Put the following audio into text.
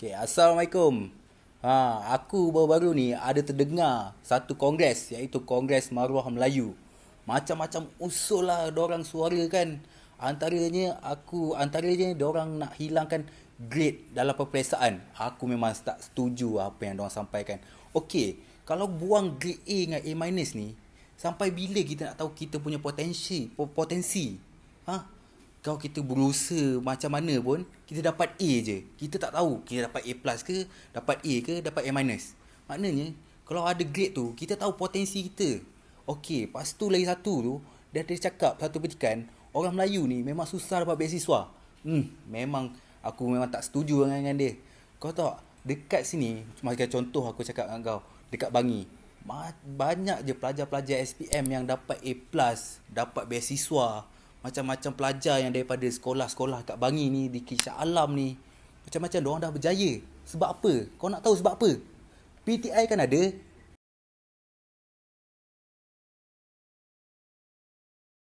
Okay, Assalamualaikum. Ha, aku baru-baru ni ada terdengar satu kongres iaitu Kongres Maruah Melayu. Macam-macam usul lah diorang suara kan. Antaranya aku antaranya diorang nak hilangkan grade dalam peperiksaan. Aku memang tak setuju apa yang diorang sampaikan. Okay, kalau buang grade A dengan A- ni sampai bila kita nak tahu kita punya potensi potensi? Ha? kau kita berusaha macam mana pun kita dapat A je kita tak tahu kita dapat A plus ke dapat A ke dapat A minus maknanya kalau ada grade tu kita tahu potensi kita Okey, lepas tu lagi satu tu dia ada cakap satu petikan orang Melayu ni memang susah dapat beasiswa hmm memang aku memang tak setuju dengan, dengan dia kau tahu dekat sini macam contoh aku cakap dengan kau dekat Bangi banyak je pelajar-pelajar SPM yang dapat A+, dapat beasiswa macam-macam pelajar yang daripada sekolah-sekolah kat Bangi ni di Kisah Alam ni macam-macam dia orang dah berjaya sebab apa kau nak tahu sebab apa PTI kan ada